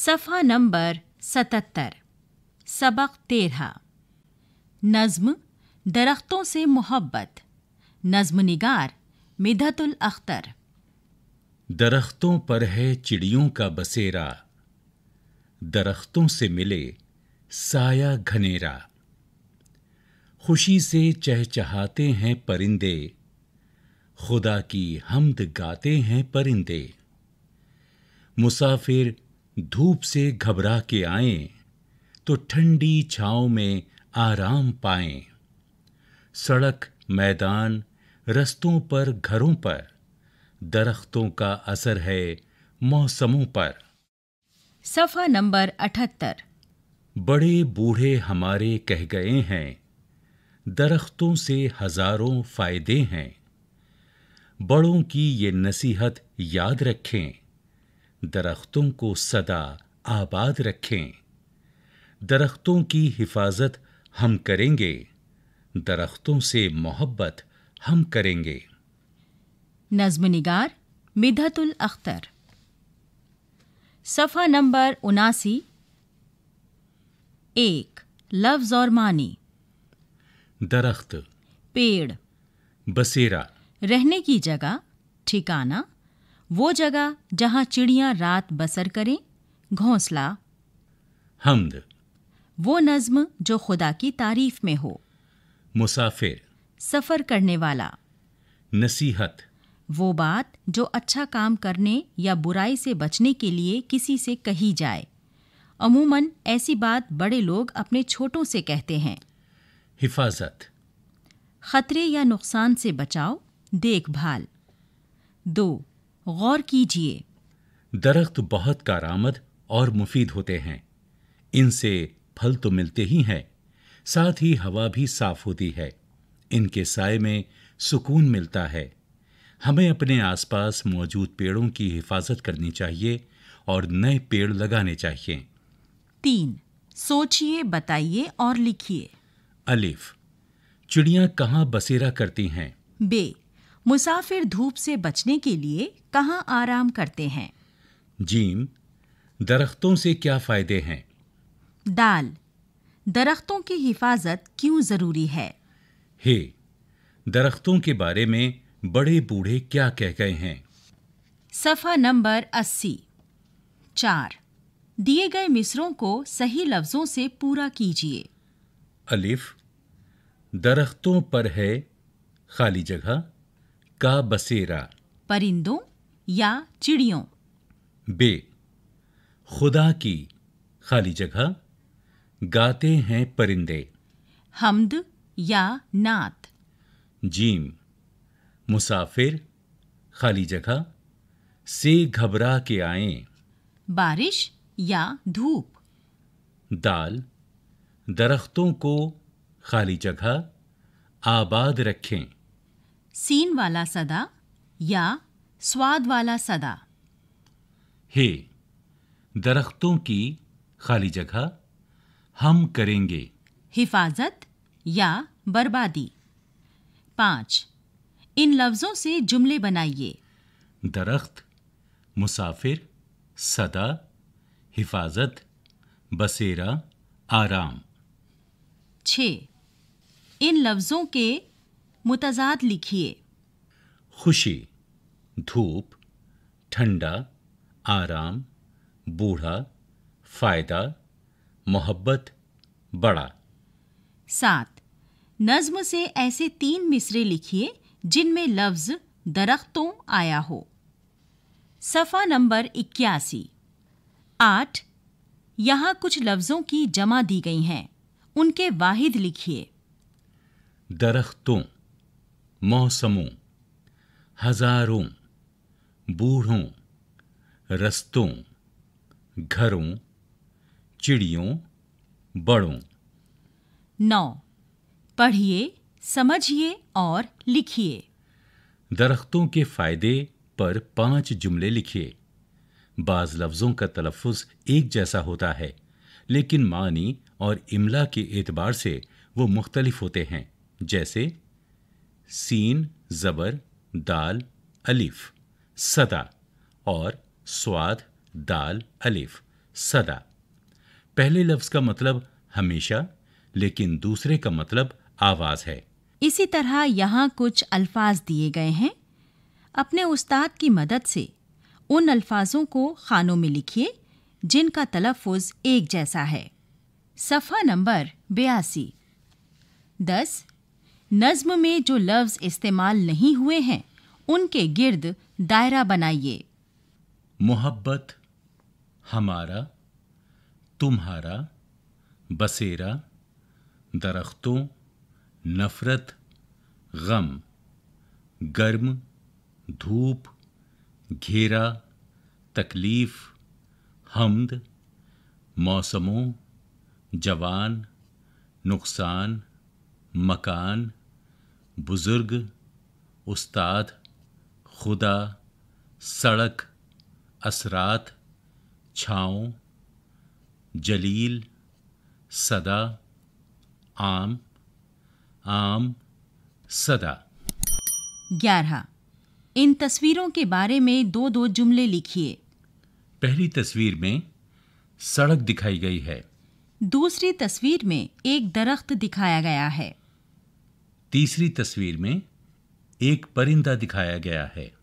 सफ़ा नंबर सतहत्तर सबक तेरह नज़म दरख्तों से मोहब्बत नज़म निगार मिधतुल अख्तर दरख्तों पर है चिड़ियों का बसेरा दरख्तों से मिले साया घनेरा खुशी से चहचहाते हैं परिंदे खुदा की हमद गाते हैं परिंदे मुसाफिर धूप से घबरा के आए तो ठंडी छाओ में आराम पाए सड़क मैदान रस्तों पर घरों पर दरख्तों का असर है मौसमों पर सफा नंबर अठहत्तर बड़े बूढ़े हमारे कह गए हैं दरख्तों से हजारों फायदे हैं बड़ों की ये नसीहत याद रखें दरख्तों को सदा आबाद रखें दरख्तों की हिफाजत हम करेंगे दरख्तों से मोहब्बत हम करेंगे नज्म निगार मिधतुल अख्तर सफ़ा नंबर उनासी एक लफ्ज़ और मानी दरख्त पेड़ बसेरा रहने की जगह ठिकाना वो जगह जहाँ चिड़िया रात बसर करें घोंसला हमद वो नज्म जो खुदा की तारीफ में हो मुसाफिर सफ़र करने वाला नसीहत वो बात जो अच्छा काम करने या बुराई से बचने के लिए किसी से कही जाए अमूमन ऐसी बात बड़े लोग अपने छोटों से कहते हैं हिफाजत ख़तरे या नुकसान से बचाव देखभाल दो गौर कीजिए दरख्त बहुत कारामद और मुफीद होते हैं इनसे फल तो मिलते ही हैं साथ ही हवा भी साफ होती है इनके साय में सुकून मिलता है हमें अपने आसपास मौजूद पेड़ों की हिफाजत करनी चाहिए और नए पेड़ लगाने चाहिए तीन सोचिए बताइए और लिखिए अलिफ चिड़िया कहाँ बसेरा करती हैं बे मुसाफिर धूप से बचने के लिए कहाँ आराम करते हैं जीम दरख्तों से क्या फ़ायदे हैं दाल दरख्तों की हिफाजत क्यों ज़रूरी है हे दरख्तों के बारे में बड़े बूढ़े क्या कह गए हैं सफ़ा नंबर अस्सी चार दिए गए मिसरों को सही लफ्ज़ों से पूरा कीजिए अलिफ दरख्तों पर है खाली जगह का बसेरा परिंदों या चिड़ियों बे खुदा की खाली जगह गाते हैं परिंदे हमद या नात जीम मुसाफिर खाली जगह से घबरा के आए बारिश या धूप दाल दरख्तों को खाली जगह आबाद रखें सीन वाला सदा या स्वाद वाला सदा हे दरख्तों की खाली जगह हम करेंगे हिफाजत या बर्बादी पांच इन लफ्ज़ों से जुमले बनाइए दरख्त मुसाफिर सदा हिफाजत बसेरा आराम छ इन लफ्ज़ों के मुतजाद लिखिए खुशी धूप ठंडा आराम बूढ़ा फ़ायदा मोहब्बत बड़ा सात नज्म से ऐसे तीन मिसरे लिखिए जिनमें लफ्ज़ दरख्तों आया हो सफ़ा नंबर इक्यासी आठ यहां कुछ लफ्ज़ों की जमा दी गई हैं उनके वाहिद लिखिए दरख्तों मौसमों हजारों बूढ़ों रस्तों घरों चिड़ियों बड़ों नौ पढ़िए समझिए और लिखिए दरख्तों के फायदे पर पांच जुमले लिखिए बाज लफ्ज़ों का तलफ़ुज एक जैसा होता है लेकिन मानी और इमला के एतबार से वो मुख्तलिफ होते हैं जैसे सीन ज़बर दाल अलिफ सदा और स्वाद दाल अलिफ सदा पहले लफ्ज़ का मतलब हमेशा लेकिन दूसरे का मतलब आवाज़ है इसी तरह यहाँ कुछ अल्फाज दिए गए हैं अपने उस्ताद की मदद से उन अल्फाजों को खानों में लिखिए जिनका तलफ़ एक जैसा है सफ़ा नंबर बयासी दस नज्म में जो लफ्ज़ इस्तेमाल नहीं हुए हैं उनके गिर्द दायरा बनाइए मोहब्बत हमारा तुम्हारा बसेरा दरख्तों नफ़रत गम गर्म धूप घेरा तकलीफ़ हमद मौसमों जवान नुकसान मकान बुज़ुर्ग उस्ताद खुदा सड़क असरात छाँव जलील सदा आम आम सदा ग्यारह इन तस्वीरों के बारे में दो दो जुमले लिखिए पहली तस्वीर में सड़क दिखाई गई है दूसरी तस्वीर में एक दरख्त दिखाया गया है तीसरी तस्वीर में एक परिंदा दिखाया गया है